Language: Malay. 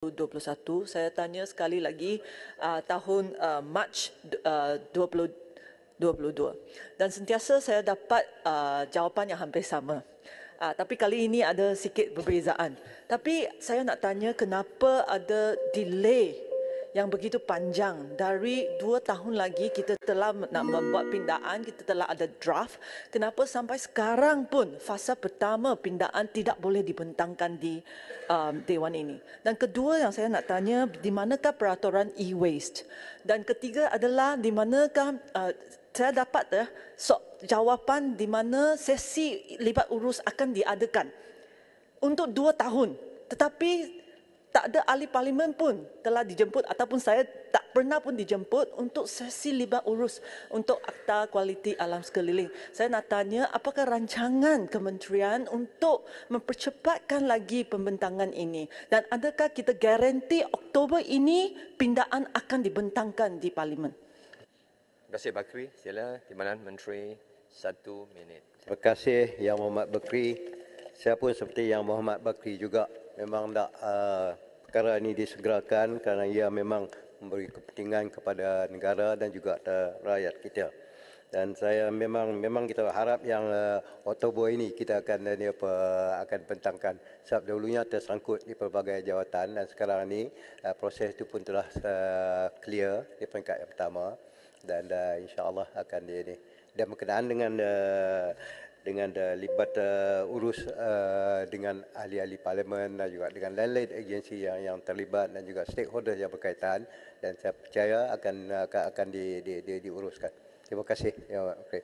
2021. Saya tanya sekali lagi uh, tahun uh, Mac uh, 2022 dan sentiasa saya dapat uh, jawapan yang hampir sama. Uh, tapi kali ini ada sikit perbezaan. Tapi saya nak tanya kenapa ada delay yang begitu panjang dari dua tahun lagi kita telah nak membuat pindaan kita telah ada draft kenapa sampai sekarang pun fasa pertama pindaan tidak boleh dibentangkan di um, dewan ini dan kedua yang saya nak tanya di manakah peraturan e-waste dan ketiga adalah di manakah uh, saya dapat uh, eh, so, jawapan di mana sesi libat urus akan diadakan untuk dua tahun tetapi tak ada ahli parlimen pun telah dijemput ataupun saya tak pernah pun dijemput untuk sesi libat urus untuk akta kualiti alam sekeliling. Saya nak tanya apakah rancangan kementerian untuk mempercepatkan lagi pembentangan ini dan adakah kita garanti Oktober ini pindaan akan dibentangkan di parlimen? Terima kasih Bakri. Sila Timbalan Menteri satu minit. Terima kasih Yang Muhammad Bakri. Saya pun seperti Yang Muhammad Bakri juga memang tak uh, perkara ini disegerakan kerana ia memang memberi kepentingan kepada negara dan juga uh, rakyat kita. Dan saya memang memang kita harap yang uh, Oktober ini kita akan ini apa akan pentangkan sebab dahulunya tersangkut di pelbagai jawatan dan sekarang ini uh, proses itu pun telah uh, clear di peringkat yang pertama dan uh, insya-Allah akan dia ini dan berkenaan dengan uh, dengan uh, libat uh, urus uh, dengan ahli-ahli parlimen dan juga dengan lain-lain agensi yang yang terlibat dan juga stakeholder yang berkaitan dan saya percaya akan akan, akan di, di, di, diuruskan. Terima kasih. Ya, okay.